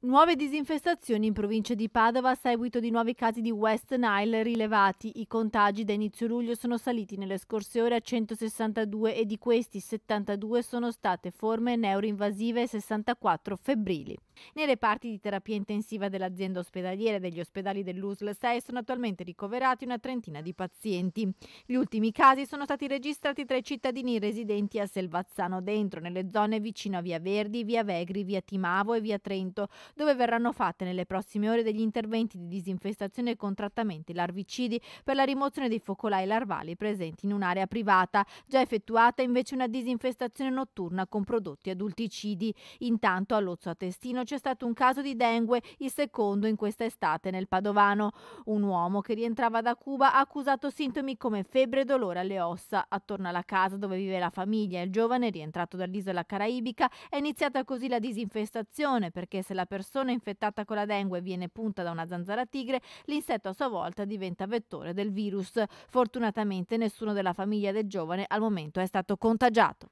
Nuove disinfestazioni in provincia di Padova a seguito di nuovi casi di West Nile rilevati. I contagi da inizio luglio sono saliti nelle scorse ore a 162 e di questi 72 sono state forme neuroinvasive e 64 febbrili. Nei reparti di terapia intensiva dell'azienda ospedaliera e degli ospedali dell'USL 6 sono attualmente ricoverati una trentina di pazienti. Gli ultimi casi sono stati registrati tra i cittadini residenti a Selvazzano Dentro, nelle zone vicino a Via Verdi, Via Vegri, Via Timavo e Via Trento, dove verranno fatte nelle prossime ore degli interventi di disinfestazione con trattamenti larvicidi per la rimozione dei focolai larvali presenti in un'area privata. Già effettuata invece una disinfestazione notturna con prodotti adulticidi. Intanto a Lozzo a Testino c'è stato un caso di dengue, il secondo in questa estate nel Padovano. Un uomo che rientrava da Cuba ha accusato sintomi come febbre e dolore alle ossa. Attorno alla casa dove vive la famiglia, il giovane rientrato dall'isola caraibica, è iniziata così la disinfestazione perché se la persona infettata con la dengue viene punta da una zanzara tigre, l'insetto a sua volta diventa vettore del virus. Fortunatamente nessuno della famiglia del giovane al momento è stato contagiato.